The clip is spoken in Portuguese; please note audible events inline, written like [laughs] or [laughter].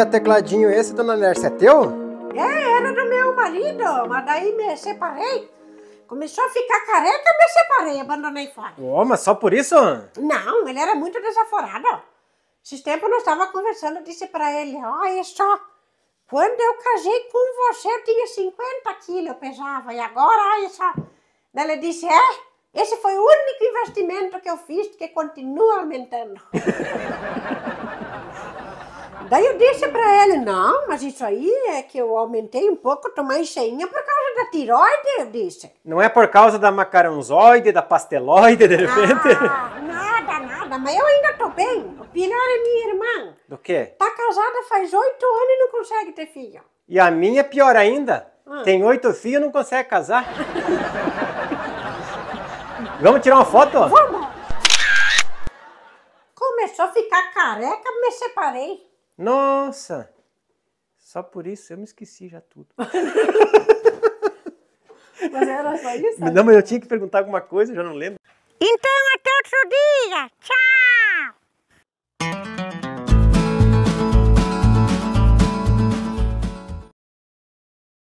a tecladinho esse, dona Nércia, é teu? É, era do meu marido, mas daí me separei. Começou a ficar careca, me separei, abandonei fora. Ô, mas só por isso? Não, ele era muito desaforado. Esses tempos nós estava conversando, eu disse pra ele, olha só, quando eu casei com você eu tinha 50 quilos, eu pesava, e agora, olha só. Ela ele disse, é? Esse foi o único investimento que eu fiz que continua aumentando. [laughs] Daí eu disse para ele, não, mas isso aí é que eu aumentei um pouco, tomei cheinha por causa da tiroide, eu disse. Não é por causa da macarãozoide, da pasteloide, de repente? Ah, nada, nada, mas eu ainda tô bem. O pior é minha irmã. Do quê? Tá casada faz oito anos e não consegue ter filho. E a minha é pior ainda. Ah. Tem oito filhos e não consegue casar. Vamos tirar uma foto? Vamos! Começou a ficar careca, me separei. Nossa! Só por isso eu me esqueci já tudo. [laughs] mas era só isso? Não, mas eu tinha que perguntar alguma coisa, eu já não lembro. Então até outro dia! Tchau!